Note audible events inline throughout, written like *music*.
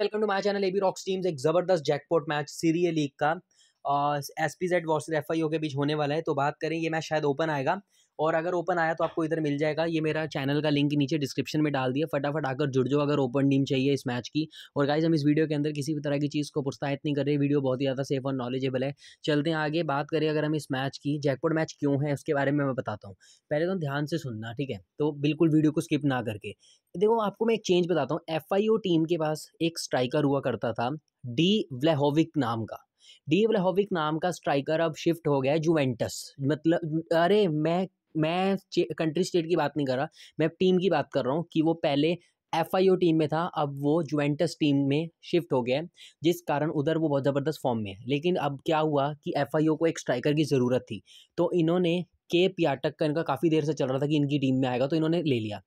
welcome to my channel AB rocks teams एक जबरदस्त jackpot match Serie A league का S P Z versus F I O के बीच होने वाला है तो बात करें ये मैच शायद ओपन आएगा और अगर ओपन आया तो आपको इधर मिल जाएगा ये मेरा चैनल का लिंक नीचे डिस्क्रिप्शन में डाल दिया फटाफट आकर जुड़ जाओ अगर ओपन टीम चाहिए इस मैच की और गाइज हम इस वीडियो के अंदर किसी भी तरह की चीज़ को प्रोत्साहित नहीं कर रहे वीडियो बहुत ही ज़्यादा सेफ और नॉलेजेबल है चलते हैं आगे बात करें अगर हम इस मैच की जैकपॉट मैच क्यों है उसके बारे में मैं बताता हूँ पहले तो ध्यान से सुनना ठीक है तो बिल्कुल वीडियो को स्किप ना करके देखो आपको मैं एक चेंज बताता हूँ एफ टीम के पास एक स्ट्राइकर हुआ करता था डी व्लेहोविक नाम का डी व्लाहोविक नाम का स्ट्राइकर अब शिफ्ट हो गया है जुवेंटस मतलब अरे मैं मैं कंट्री स्टेट की बात नहीं कर रहा मैं टीम की बात कर रहा हूँ कि वो पहले एफ टीम में था अब वो जुवेंटस टीम में शिफ्ट हो गया है जिस कारण उधर वो बहुत ज़बरदस्त फॉर्म में है लेकिन अब क्या हुआ कि एफ को एक स्ट्राइकर की ज़रूरत थी तो इन्होंने के पियाटक का इनका काफ़ी देर से चल रहा था कि इनकी टीम में आएगा तो इन्होंने ले लिया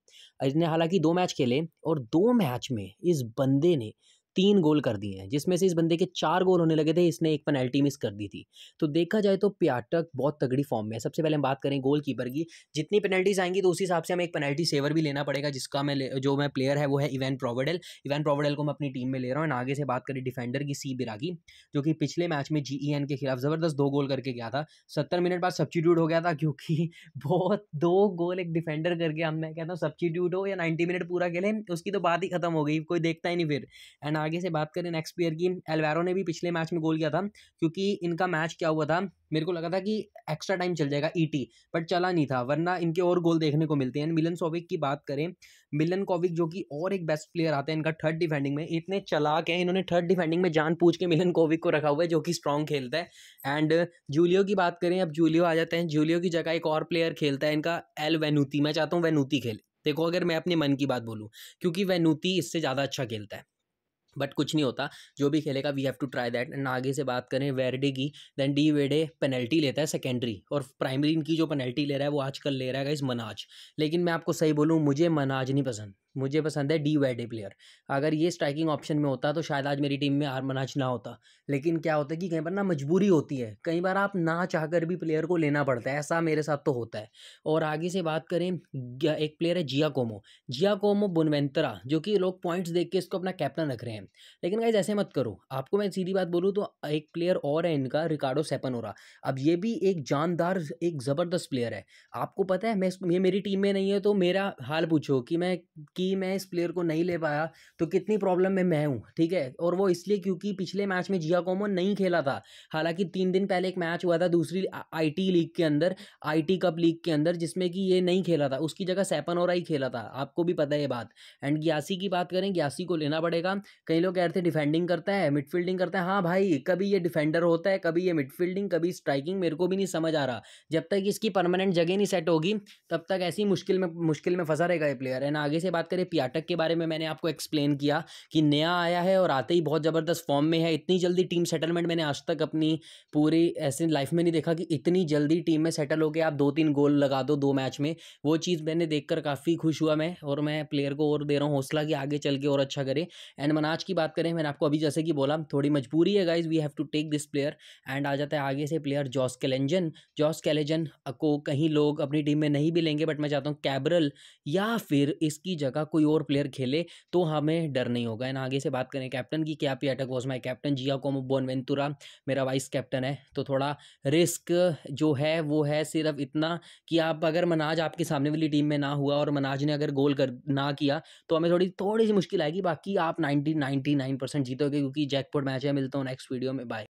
इसने हालांकि दो मैच खेले और दो मैच में इस बंदे ने तीन गोल कर दिए हैं जिसमें से इस बंदे के चार गोल होने लगे थे इसने एक पेनल्टी मिस कर दी थी तो देखा जाए तो प्याटक बहुत तगड़ी फॉर्म में है सबसे पहले हम बात करें गोल कीपर की जितनी पेनल्टीज आएंगी तो उसी हिसाब से हमें एक पेनल्टी सेवर भी लेना पड़ेगा जिसका मैं जो मैं प्लेयर है वो है इवेन प्रोवेडल इवेन प्रोवेडल को मैं अपनी टीम में ले रहा हूँ एंड आगे से बात करें डिफेंडर की सी बिरागी जो कि पिछले मैच में जी e के खिलाफ ज़बरदस्त दो गोल करके गया था सत्तर मिनट बाद सब्सिट्यूट हो गया था क्योंकि *laughs* बहुत दो गोल एक डिफेंडर करके हम मैं कहता हूँ सब्सिट्यूट हो या नाइन्टी मिनट पूरा खेले उसकी तो बात ही खत्म हो गई कोई देखता ही नहीं फिर एंड आगे से बात करें नेक्स्ट प्लेयर की एलवेरो ने भी पिछले मैच में गोल किया था क्योंकि इनका मैच क्या हुआ था मेरे को लगा था कि एक्स्ट्रा टाइम चल जाएगा ईटी e बट चला नहीं था वरना इनके और गोल देखने को मिलते हैं मिलन सोविक की बात करें मिलन कोविक जो कि और एक बेस्ट प्लेयर आते हैं इनका थर्ड डिफेंडिंग में इतने चलाक हैं इन्होंने थर्ड डिफेंडिंग में जान पूछ के मिलन कोविक को रखा हुआ है जो कि स्ट्रॉन्ग खेलता है एंड जूलियो की बात करें अब जूलियो आ जाते हैं जूलियो की जगह एक और प्लेयर खेलता है इनका एल वेनूती मैं चाहता हूँ वेनूती खेले देखो अगर मैं अपने मन की बात बोलूँ क्योंकि वेनूती इससे ज़्यादा अच्छा खेलता है बट कुछ नहीं होता जो भी खेलेगा we have to try that and आगे से बात करें वेरडे की देन डी वेडे पेनल्टी लेता है सेकेंडरी और प्राइमरी इनकी जो पेनल्टी ले रहा है वो आजकल ले रहा है इस मनाज लेकिन मैं आपको सही बोलूँ मुझे मनाज नहीं पसंद मुझे पसंद है डी वाई डे प्लेयर अगर ये स्ट्राइकिंग ऑप्शन में होता तो शायद आज मेरी टीम में आर मनाज ना होता लेकिन क्या होता है कि कई बार ना मजबूरी होती है कई बार आप ना चाहकर भी प्लेयर को लेना पड़ता है ऐसा मेरे साथ तो होता है और आगे से बात करें एक प्लेयर है जिया कोमो जिया कोमो बुनवेंतरा जो कि लोग पॉइंट्स देख के इसको अपना कैप्टन रख रहे हैं लेकिन गाइज ऐसे मत करो आपको मैं सीधी बात बोलूँ तो एक प्लेयर और है इनका रिकार्डो सेपन अब ये भी एक जानदार एक ज़बरदस्त प्लेयर है आपको पता है मैं ये मेरी टीम में नहीं है तो मेरा हाल पूछो कि मैं कि कि मैं इस प्लेयर को नहीं ले पाया तो कितनी प्रॉब्लम में मैं हूँ ठीक है और वो इसलिए क्योंकि पिछले मैच में जिया कोमो नहीं खेला था हालांकि तीन दिन पहले एक मैच हुआ था दूसरी आईटी लीग के अंदर आईटी कप लीग के अंदर जिसमें कि ये नहीं खेला था उसकी जगह सैपन और ही खेला था आपको भी पता है ये बात एंड ग्यासी की बात करें ग्यासी को लेना पड़ेगा कई लोग कह रहे थे डिफेंडिंग करता है मिडफील्डिंग करता है हाँ भाई कभी ये डिफेंडर होता है कभी ये मिडफील्डिंग कभी स्ट्राइकिंग मेरे को भी नहीं समझ आ रहा जब तक इसकी परमानेंट जगह नहीं सेट होगी तब तक ऐसी मुश्किल में मुश्किल में फंसा रहेगा ये प्लेयर एंड आगे से बात करें पियाटक के बारे में मैंने आपको एक्सप्लेन किया कि नया आया है और आते ही बहुत ज़बरदस्त फॉर्म में है इतनी जल्दी टीम सेटलमेंट मैंने आज तक अपनी पूरी ऐसे लाइफ में नहीं देखा कि इतनी जल्दी टीम में सेटल हो गया आप दो तीन गोल लगा दो दो मैच में वो चीज़ मैंने देखकर काफ़ी खुश हुआ मैं और मैं प्लेयर को और दे रहा हूँ हौसला कि आगे चल के और अच्छा करे एंड मनाज की बात करें मैंने आपको अभी जैसे कि बोला थोड़ी मजबूरी है guys we have to take this player and आ जाता है आगे से player Jose Callejon Jose Callejon को कहीं लोग अपनी टीम में नहीं भी लेंगे बट मैं चाहता हूँ कैबरल या फिर इसकी जगह जगह कोई और प्लेयर खेले तो हमें डर नहीं होगा एंड आगे से बात करें कैप्टन की क्या Piatek was my captain Giacomo Bonaventura मेरा वाइस कैप्टन है तो थोड़ा रिस्क जो है वो है सिर्फ इतना कि आप अगर मनाज आपके सामने वाली टीम में ना हुआ और मनाज ने अगर गोल कर ना किया तो हमें थोड़ी थोड़ी सी मुश्किल आएगी बाकी आप नाइन्टी नाइन्टी नाइन परसेंट जीतोगे क्योंकि जैकपोर्ट मैच है मिलता हूँ नेक्स्ट वीडियो में बाय